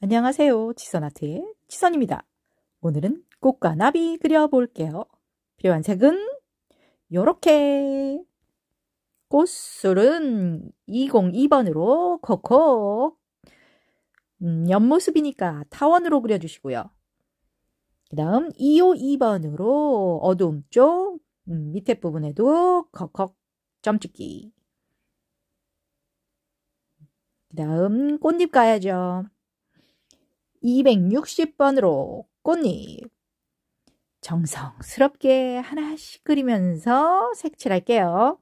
안녕하세요. 지선아트의 지선입니다. 오늘은 꽃과 나비 그려볼게요. 필요한 색은 요렇게 꽃술은 202번으로 콕콕 음, 옆모습이니까 타원으로 그려주시고요. 그 다음 252번으로 어두움 쪽 음, 밑에 부분에도 콕콕 점찍기 그 다음 꽃잎 가야죠. 260번으로 꽃잎. 정성스럽게 하나씩 그리면서 색칠할게요.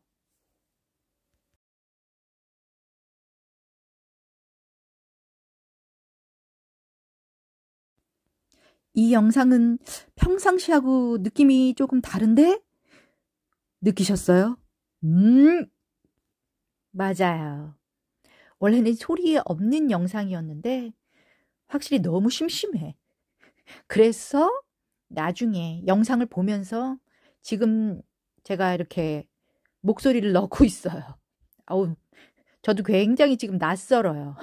이 영상은 평상시하고 느낌이 조금 다른데? 느끼셨어요? 음! 맞아요. 원래는 소리 없는 영상이었는데 확실히 너무 심심해. 그래서 나중에 영상을 보면서 지금 제가 이렇게 목소리를 넣고 있어요. 아우, 저도 굉장히 지금 낯설어요.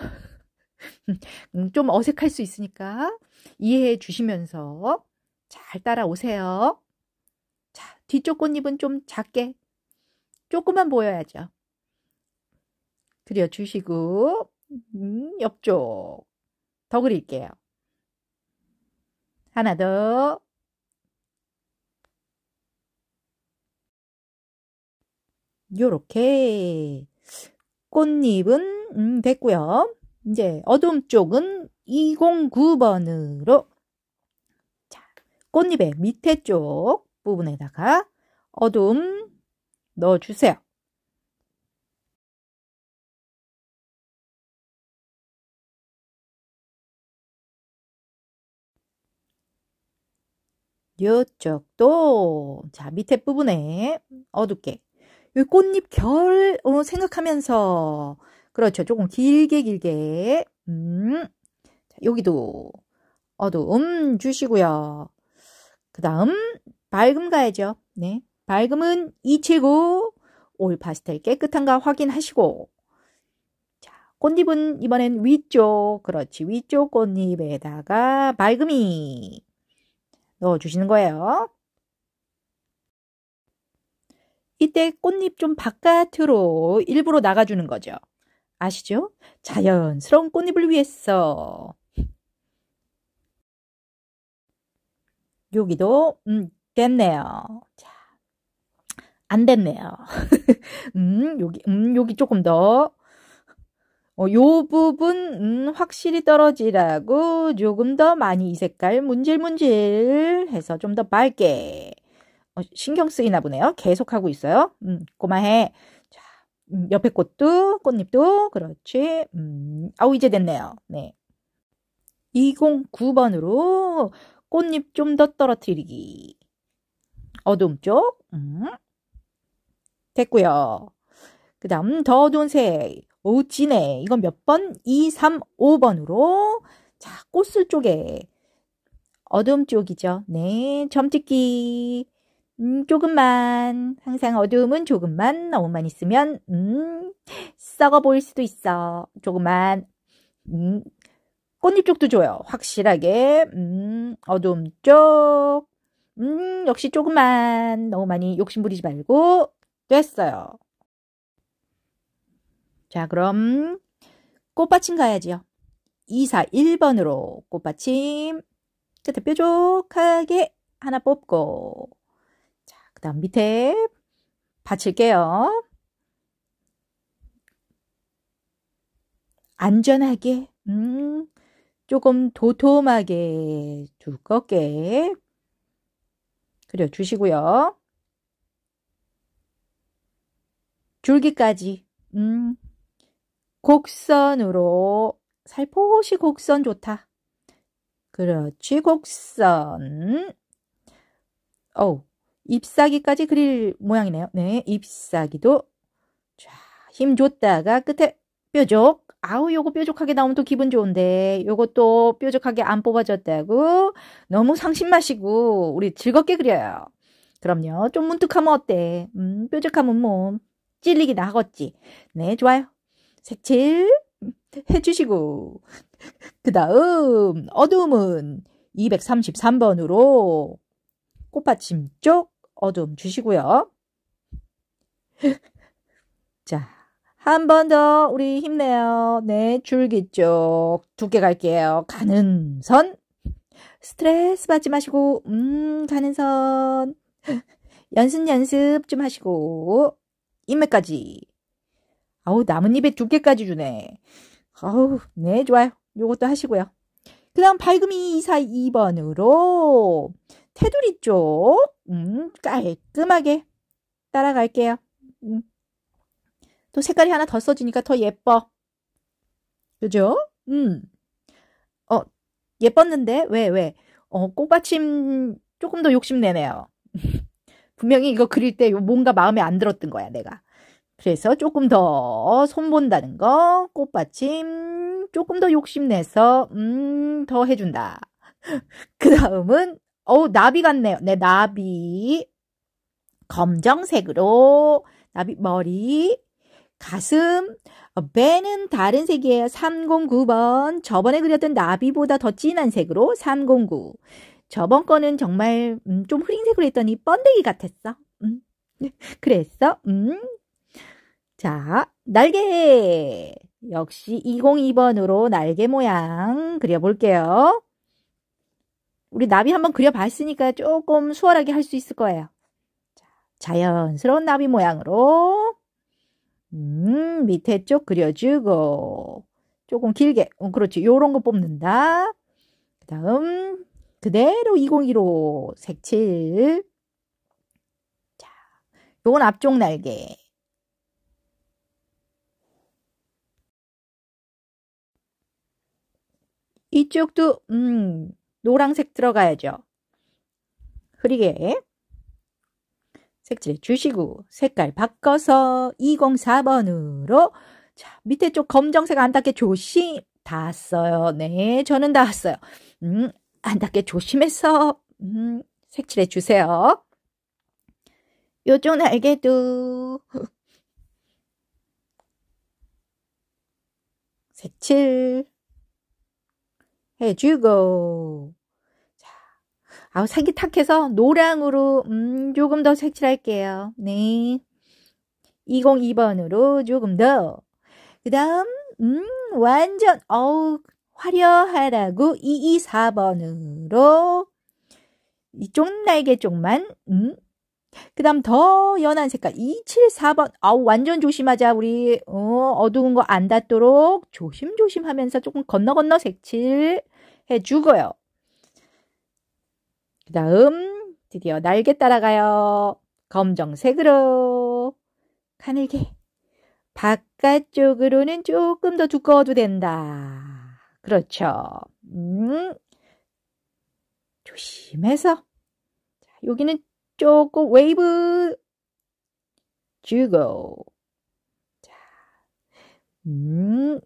음, 좀 어색할 수 있으니까 이해해 주시면서 잘 따라오세요. 자, 뒤쪽 꽃잎은 좀 작게, 조금만 보여야죠. 그려주시고, 음, 옆쪽. 더 그릴게요. 하나 더. 요렇게 꽃잎은 음, 됐고요. 이제 어둠 쪽은 209번으로 자, 꽃잎의 밑에 쪽 부분에다가 어둠 넣어주세요. 이쪽도 자 밑에 부분에 어둡게 이 꽃잎 결 어, 생각하면서 그렇죠 조금 길게 길게 음 자, 여기도 어두움 주시고요 그 다음 밝음 가야죠 네 밝음은 이치고 올 파스텔 깨끗한가 확인하시고 자 꽃잎은 이번엔 위쪽 그렇지 위쪽 꽃잎에다가 밝음이 넣어주시는 거예요. 이때 꽃잎 좀 바깥으로 일부러 나가주는 거죠. 아시죠? 자연스러운 꽃잎을 위해서. 여기도 음, 됐네요. 자, 안 됐네요. 음, 여기, 음, 여기 조금 더. 어, 요 부분 음, 확실히 떨어지라고 조금 더 많이 이 색깔 문질문질 해서 좀 더 밝게 어, 신경 쓰이나 보네요. 계속하고 있어요. 음, 고마해. 자, 음, 옆에 꽃도 꽃잎도 그렇지. 음, 아우 이제 됐네요. 네. 209번으로 꽃잎 좀 더 떨어뜨리기. 어둠 쪽. 음. 됐고요. 그 다음 더 어두운 색. 오, 지네 이건 몇 번? 2, 3, 5번으로 자 꽃을 쪽에 어두움 쪽이죠. 네 점찍기 음, 조금만 항상 어두움은 조금만 너무 많이 쓰면음 썩어 보일 수도 있어. 조금만 음 꽃잎 쪽도 줘요. 확실하게 음 어두움 쪽 음, 역시 조금만 너무 많이 욕심 부리지 말고 됐어요. 자, 그럼 꽃받침 가야지요. 2 4, 1번으로 꽃받침 끝에 뾰족하게 하나 뽑고 자, 그 다음 밑에 받칠게요. 안전하게, 음, 조금 도톰하게 두껍게 그려주시고요. 줄기까지, 음, 곡선으로 살포시 곡선 좋다. 그렇지 곡선. 어 잎사귀까지 그릴 모양이네요. 네 잎사귀도 자힘 줬다가 끝에 뾰족. 아우 요거 뾰족하게 나오면 또 기분 좋은데 요것도 뾰족하게 안 뽑아졌다고 너무 상심 마시고 우리 즐겁게 그려요. 그럼요. 좀 문득하면 어때? 음, 뾰족하면 뭐 찔리긴 하겠지. 네, 좋아요. 색칠 해주시고 그 다음 어둠은 233번으로 꽃받침 쪽 어둠 주시고요. 자, 한 번 더 우리 힘내요. 네, 줄기 쪽 두께 갈게요. 가는 선. 스트레스 받지 마시고 음, 가는 선. 연습 연습 좀 하시고 인맥까지 아우 나뭇잎에 두께까지 주네. 아우 네 좋아요. 요것도 하시고요. 그 다음 밝음이 2, 4, 2번으로 테두리 쪽 음, 깔끔하게 따라갈게요. 음. 또 색깔이 하나 더 써지니까 더 예뻐. 그죠? 음. 어, 예뻤는데? 왜, 왜? 어, 꽃받침 조금 더 욕심내네요. 분명히 이거 그릴 때 뭔가 마음에 안 들었던 거야, 내가. 그래서 조금 더 손본다는 거, 꽃받침, 조금 더 욕심내서, 음, 더 해준다. 그 다음은, 어우, 나비 같네요. 네, 나비. 검정색으로, 나비, 머리, 가슴, 어, 배는 다른 색이에요. 309번. 저번에 그렸던 나비보다 더 진한 색으로 309. 저번 거는 정말, 음, 좀 흐린 색으로 했더니 번데기 같았어. 음. 그랬어. 음, 자, 날개. 역시 202번으로 날개 모양 그려볼게요. 우리 나비 한번 그려봤으니까 조금 수월하게 할 수 있을 거예요. 자연스러운 나비 모양으로 음, 밑에 쪽 그려주고 조금 길게, 어, 그렇지, 요런 거 뽑는다. 그 다음 그대로 201호 색칠 자, 요건 앞쪽 날개 이쪽도 음 노란색 들어가야죠. 흐리게 색칠해 주시고 색깔 바꿔서 204번으로 자 밑에 쪽 검정색 안 닿게 조심 닿았어요. 네 저는 닿았어요. 음, 안 닿게 조심해서 음, 색칠해 주세요. 요쪽 날개도 색칠 해주고. 자, 아우, 색이 탁해서 노랑으로, 음, 조금 더 색칠할게요. 네. 202번으로 조금 더. 그 다음, 음, 완전, 어우, 화려하라고 224번으로 이쪽 날개 쪽만, 음. 그 다음 더 연한 색깔 274번. 아우, 완전 조심하자. 우리, 어, 어두운 거 안 닿도록 조심조심 하면서 조금 건너 건너 색칠. 해주고요. 그 다음 드디어 날개 따라가요. 검정색으로 가늘게 바깥쪽으로는 조금 더 두꺼워도 된다. 그렇죠. 음. 조심해서 자, 여기는 조금 웨이브 죽어 자, 음.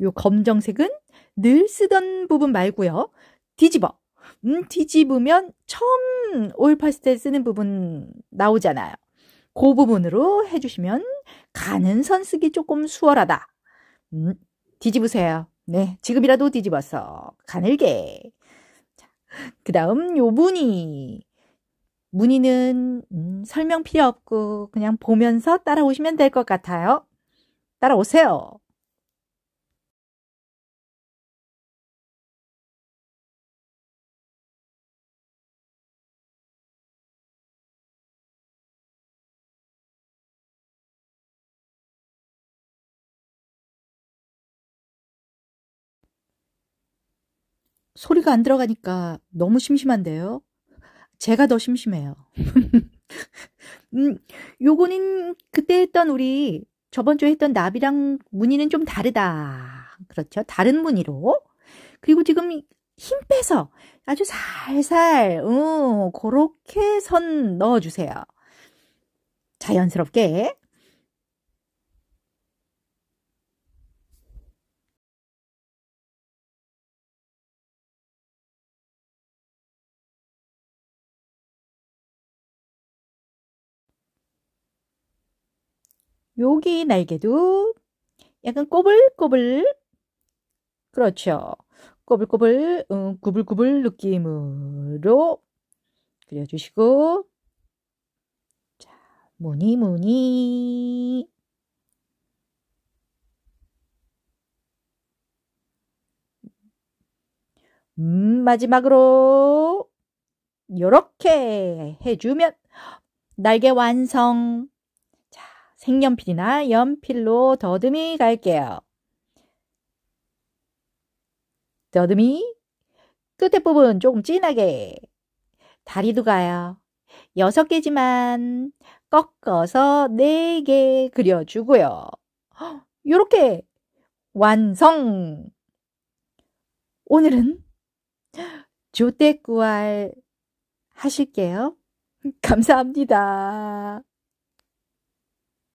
요 검정색은 늘 쓰던 부분 말고요. 뒤집어. 음, 뒤집으면 처음 오일 파스텔 쓰는 부분 나오잖아요. 그 부분으로 해주시면 가는 선 쓰기 조금 수월하다. 음, 뒤집으세요. 네, 지금이라도 뒤집어서 가늘게. 그 다음 요 무늬. 무늬는 음, 설명 필요 없고 그냥 보면서 따라오시면 될 것 같아요. 따라오세요. 소리가 안 들어가니까 너무 심심한데요. 제가 더 심심해요. 음, 요거는 그때 했던 우리 저번 주에 했던 나비랑 무늬는 좀 다르다. 그렇죠. 다른 무늬로. 그리고 지금 힘 빼서 아주 살살, 음, 그렇게 선 넣어주세요. 자연스럽게. 여기 날개도 약간 꼬불꼬불 그렇죠. 꼬불꼬불 음, 구불구불 느낌으로 그려주시고 자 무늬 무늬 음, 마지막으로 이렇게 해주면 날개 완성 색연필이나 연필로 더듬이 갈게요. 더듬이 끝에 부분 조금 진하게 다리도 가요. 여섯 개지만 꺾어서 네 개 그려주고요. 이렇게 완성! 오늘은 조대구알 하실게요. 감사합니다.